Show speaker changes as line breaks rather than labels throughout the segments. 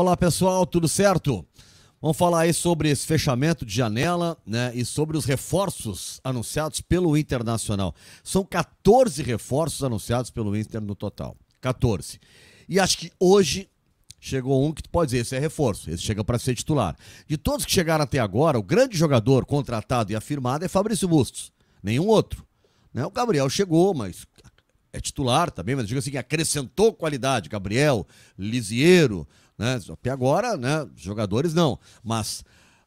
Olá pessoal, tudo certo? Vamos falar aí sobre esse fechamento de janela né, e sobre os reforços anunciados pelo Internacional. São 14 reforços anunciados pelo Inter no total. 14. E acho que hoje chegou um que tu pode dizer, esse é reforço, esse chega para ser titular. De todos que chegaram até agora, o grande jogador contratado e afirmado é Fabrício Bustos, nenhum outro. Né? O Gabriel chegou, mas é titular também, mas digo assim, acrescentou qualidade. Gabriel, Lisieiro, né? Até agora, né? jogadores não. Mas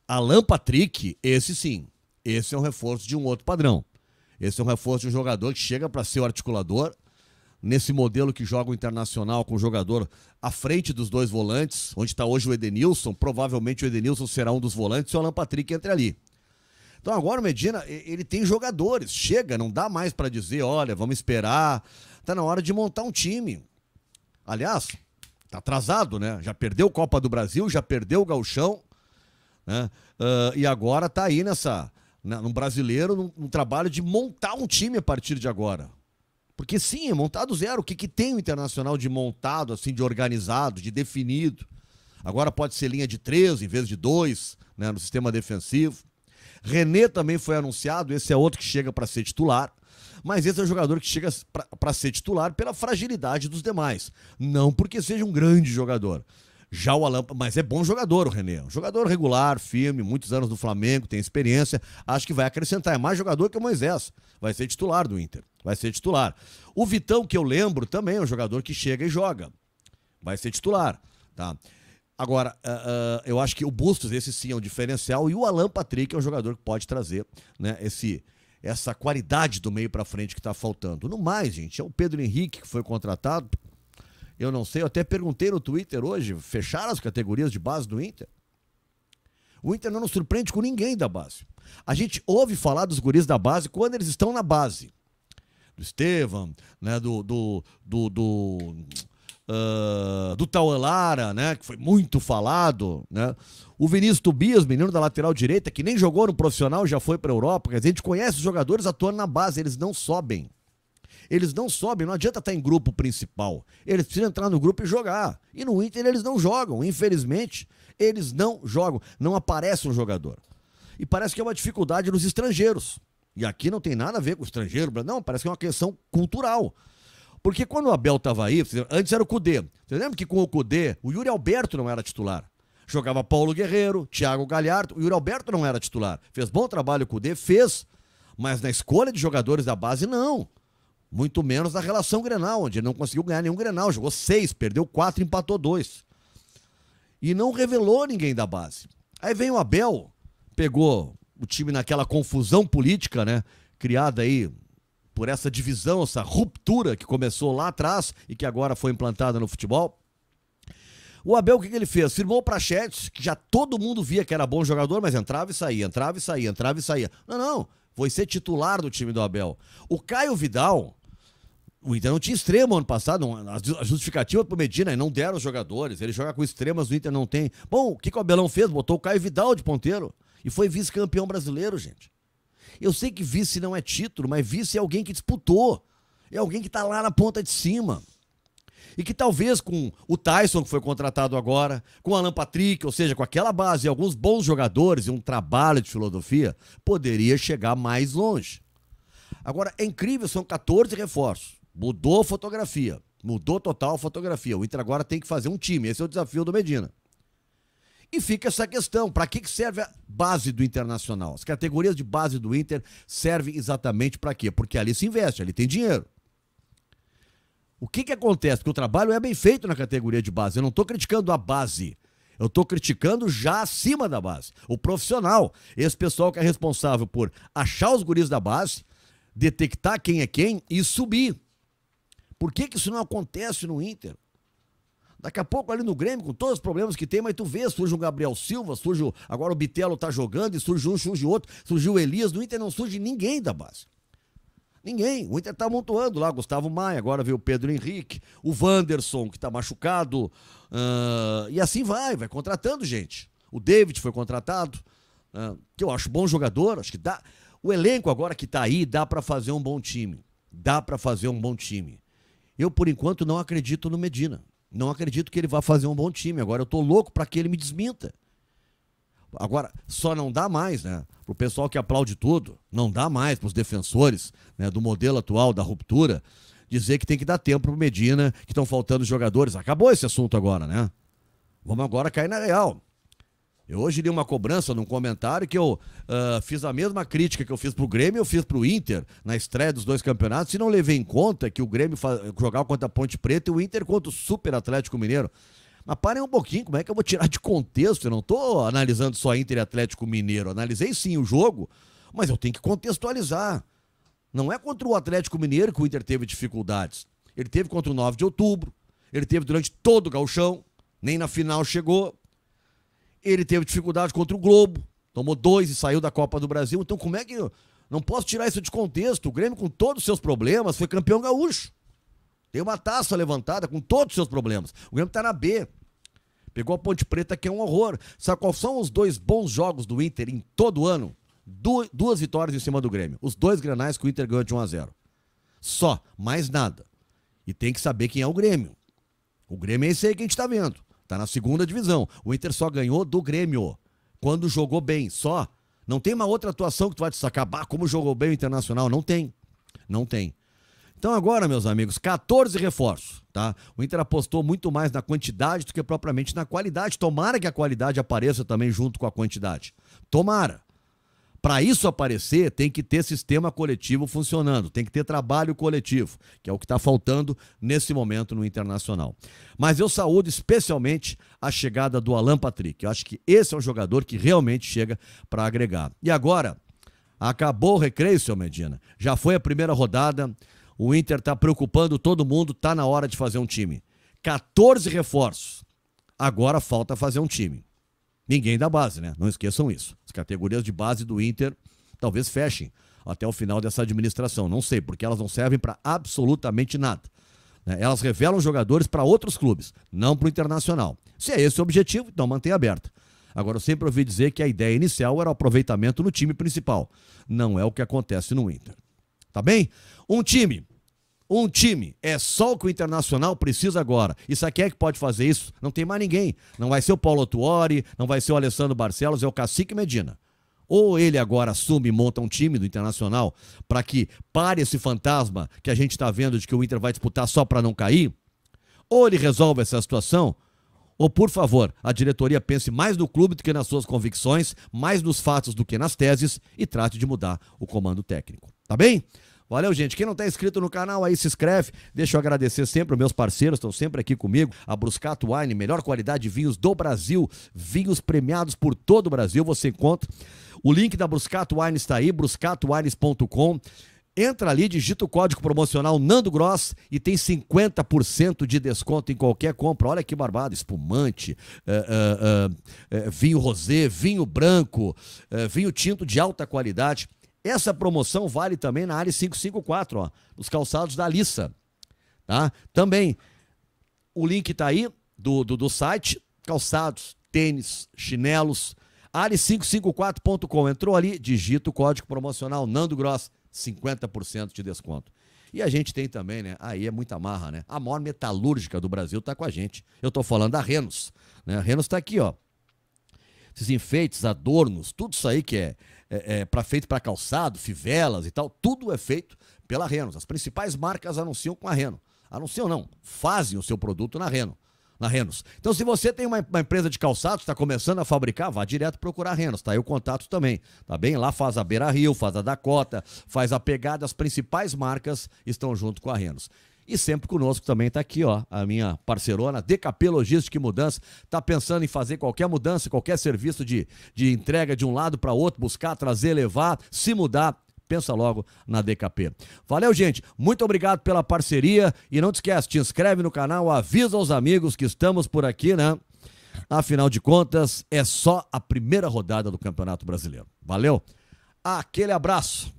Alan Patrick, esse sim. Esse é um reforço de um outro padrão. Esse é um reforço de um jogador que chega para ser o articulador. Nesse modelo que joga o internacional com o jogador à frente dos dois volantes, onde está hoje o Edenilson, provavelmente o Edenilson será um dos volantes e o Alan Patrick entra ali. Então agora o Medina, ele tem jogadores, chega, não dá mais para dizer, olha, vamos esperar, Está na hora de montar um time. Aliás, Tá atrasado, né? Já perdeu Copa do Brasil, já perdeu o Galchão, né? Uh, e agora tá aí nessa. Né, no brasileiro, no trabalho de montar um time a partir de agora. Porque sim, é montado zero. O que, que tem o internacional de montado, assim, de organizado, de definido? Agora pode ser linha de três em vez de dois né, no sistema defensivo. René também foi anunciado, esse é outro que chega para ser titular mas esse é um jogador que chega para ser titular pela fragilidade dos demais, não porque seja um grande jogador. Já o Alan, mas é bom jogador o René. É um jogador regular, firme, muitos anos no Flamengo, tem experiência. Acho que vai acrescentar. É mais jogador que o Moisés. Vai ser titular do Inter. Vai ser titular. O Vitão, que eu lembro, também é um jogador que chega e joga. Vai ser titular. Tá? Agora, uh, uh, eu acho que o Bustos, esse sim é um diferencial, e o Alan Patrick é um jogador que pode trazer né, esse essa qualidade do meio para frente que está faltando. No mais, gente, é o Pedro Henrique que foi contratado. Eu não sei, eu até perguntei no Twitter hoje, fecharam as categorias de base do Inter. O Inter não nos surpreende com ninguém da base. A gente ouve falar dos guris da base quando eles estão na base. Do Estevam, né, do, do, do, do ah, do Tauelara, né, que foi muito falado, né? O Vinícius Tobias, menino da lateral direita, que nem jogou no profissional, já foi para a Europa. Quer dizer, a gente conhece os jogadores atuando na base, eles não sobem. Eles não sobem, não adianta estar tá em grupo principal. Eles precisam entrar no grupo e jogar. E no Inter eles não jogam, infelizmente, eles não jogam, não aparece um jogador. E parece que é uma dificuldade nos estrangeiros. E aqui não tem nada a ver com o estrangeiro, não, parece que é uma questão cultural. Porque quando o Abel estava aí, antes era o Cudê. Você lembra que com o Cudê, o Yuri Alberto não era titular. Jogava Paulo Guerreiro, Thiago Galhardo, o Yuri Alberto não era titular. Fez bom trabalho o Cudê, fez. Mas na escolha de jogadores da base, não. Muito menos na relação Grenal, onde ele não conseguiu ganhar nenhum Grenal. Jogou seis, perdeu quatro, empatou dois. E não revelou ninguém da base. Aí vem o Abel, pegou o time naquela confusão política, né? Criada aí por essa divisão, essa ruptura que começou lá atrás e que agora foi implantada no futebol. O Abel, o que, que ele fez? Firmou o Prachetes, que já todo mundo via que era bom jogador, mas entrava e saía, entrava e saía, entrava e saía. Não, não, foi ser titular do time do Abel. O Caio Vidal, o Inter não tinha extremo ano passado, não, a justificativa pro Medina, não deram os jogadores, ele joga com extremas, o Inter não tem. Bom, o que, que o Abelão fez? Botou o Caio Vidal de ponteiro e foi vice-campeão brasileiro, gente. Eu sei que vice não é título, mas vice é alguém que disputou. É alguém que está lá na ponta de cima. E que talvez com o Tyson, que foi contratado agora, com o Alan Patrick, ou seja, com aquela base e alguns bons jogadores e um trabalho de filosofia, poderia chegar mais longe. Agora, é incrível, são 14 reforços. Mudou a fotografia. Mudou total a fotografia. O Inter agora tem que fazer um time. Esse é o desafio do Medina. E fica essa questão: para que serve a base do internacional? As categorias de base do Inter servem exatamente para quê? Porque ali se investe, ali tem dinheiro. O que, que acontece? Porque o trabalho é bem feito na categoria de base. Eu não estou criticando a base. Eu estou criticando já acima da base. O profissional, esse pessoal que é responsável por achar os guris da base, detectar quem é quem e subir. Por que, que isso não acontece no Inter? Daqui a pouco ali no Grêmio, com todos os problemas que tem, mas tu vê, surge o Gabriel Silva, surge o, agora o Bitelo tá jogando, e surge um, surge outro, surgiu o Elias, no Inter não surge ninguém da base. Ninguém. O Inter tá amontoando lá, Gustavo Maia, agora veio o Pedro Henrique, o Wanderson, que tá machucado, uh, e assim vai, vai contratando gente. O David foi contratado, uh, que eu acho bom jogador, acho que dá... O elenco agora que tá aí, dá para fazer um bom time. Dá para fazer um bom time. Eu, por enquanto, não acredito no Medina. Não acredito que ele vá fazer um bom time. Agora eu tô louco para que ele me desminta. Agora, só não dá mais, né? Pro pessoal que aplaude tudo, não dá mais para os defensores né, do modelo atual, da ruptura, dizer que tem que dar tempo pro Medina, que estão faltando jogadores. Acabou esse assunto agora, né? Vamos agora cair na real. Eu hoje li uma cobrança num comentário que eu uh, fiz a mesma crítica que eu fiz pro Grêmio, eu fiz pro Inter na estreia dos dois campeonatos, e não levei em conta que o Grêmio jogava contra a Ponte Preta e o Inter contra o Super Atlético Mineiro. Mas parem um pouquinho, como é que eu vou tirar de contexto? Eu não estou analisando só Inter e Atlético Mineiro. analisei sim o jogo, mas eu tenho que contextualizar. Não é contra o Atlético Mineiro que o Inter teve dificuldades. Ele teve contra o 9 de outubro, ele teve durante todo o galchão, nem na final chegou, ele teve dificuldade contra o Globo, tomou dois e saiu da Copa do Brasil. Então, como é que. não posso tirar isso de contexto. O Grêmio, com todos os seus problemas, foi campeão gaúcho. Tem uma taça levantada com todos os seus problemas. O Grêmio está na B. Pegou a Ponte Preta, que é um horror. Sabe qual são os dois bons jogos do Inter em todo ano? Du duas vitórias em cima do Grêmio. Os dois granais que o Inter ganhou de 1 a 0 Só, mais nada. E tem que saber quem é o Grêmio. O Grêmio é esse aí que a gente está vendo tá na segunda divisão. O Inter só ganhou do Grêmio. Quando jogou bem, só. Não tem uma outra atuação que tu vai destacar. Bah, como jogou bem o Internacional. Não tem. Não tem. Então agora, meus amigos, 14 reforços, tá? O Inter apostou muito mais na quantidade do que propriamente na qualidade. Tomara que a qualidade apareça também junto com a quantidade. Tomara. Para isso aparecer, tem que ter sistema coletivo funcionando, tem que ter trabalho coletivo, que é o que está faltando nesse momento no internacional. Mas eu saúdo especialmente a chegada do Alan Patrick. Eu acho que esse é um jogador que realmente chega para agregar. E agora, acabou o recreio, seu Medina. Já foi a primeira rodada. O Inter está preocupando todo mundo, está na hora de fazer um time. 14 reforços. Agora falta fazer um time. Ninguém da base, né? Não esqueçam isso. As categorias de base do Inter talvez fechem até o final dessa administração. Não sei, porque elas não servem para absolutamente nada. Né? Elas revelam jogadores para outros clubes, não para o internacional. Se é esse o objetivo, então mantenha aberta. Agora, eu sempre ouvi dizer que a ideia inicial era o aproveitamento no time principal. Não é o que acontece no Inter. Tá bem? Um time um time é só o que o Internacional precisa agora. E sabe quem é que pode fazer isso? Não tem mais ninguém. Não vai ser o Paulo Tuori, não vai ser o Alessandro Barcelos, é o Cacique Medina. Ou ele agora assume e monta um time do Internacional para que pare esse fantasma que a gente está vendo de que o Inter vai disputar só para não cair, ou ele resolve essa situação, ou por favor, a diretoria pense mais no clube do que nas suas convicções, mais nos fatos do que nas teses e trate de mudar o comando técnico. Tá bem? Valeu, gente. Quem não está inscrito no canal, aí se inscreve. Deixa eu agradecer sempre meus parceiros, estão sempre aqui comigo. A Bruscato Wine, melhor qualidade de vinhos do Brasil. Vinhos premiados por todo o Brasil. Você encontra. O link da Bruscato Wine está aí, bruscatowines.com. Entra ali, digita o código promocional Nando Gross e tem 50% de desconto em qualquer compra. Olha que barbado, espumante, é, é, é, vinho rosé, vinho branco, eh, vinho tinto de alta qualidade. Essa promoção vale também na área 554, ó, nos calçados da Alissa. Tá? Também o link está aí do, do, do, site, calçados, tênis, chinelos, área554.com. Entrou ali, digita o código promocional Nando Gross, 50% de desconto. E a gente tem também, né? Aí é muita marra, né? A maior metalúrgica do Brasil está com a gente. Eu estou falando da Renos. Né? A Renos está aqui, ó. Esses enfeites, adornos, tudo isso aí que é, é, é, para feito para calçado, fivelas e tal, tudo é feito pela Renos. As principais marcas anunciam com a Reno. Anunciam não, fazem o seu produto na Reno. Na Renos. Então, se você tem uma, uma empresa de calçados, está começando a fabricar, vá direto procurar a Renos, Está aí o contato também, tá bem? Lá faz a Beira Rio, faz a Dakota, faz a pegada, as principais marcas estão junto com a Renos. E sempre conosco também está aqui, ó, a minha parcerona, DKP Logística e Mudança. Está pensando em fazer qualquer mudança, qualquer serviço de, de entrega de um lado para outro, buscar, trazer, levar, se mudar. Pensa logo na DKP. Valeu, gente. Muito obrigado pela parceria. E não te esquece, te inscreve no canal, avisa aos amigos que estamos por aqui, né? Afinal de contas, é só a primeira rodada do Campeonato Brasileiro. Valeu? Aquele abraço.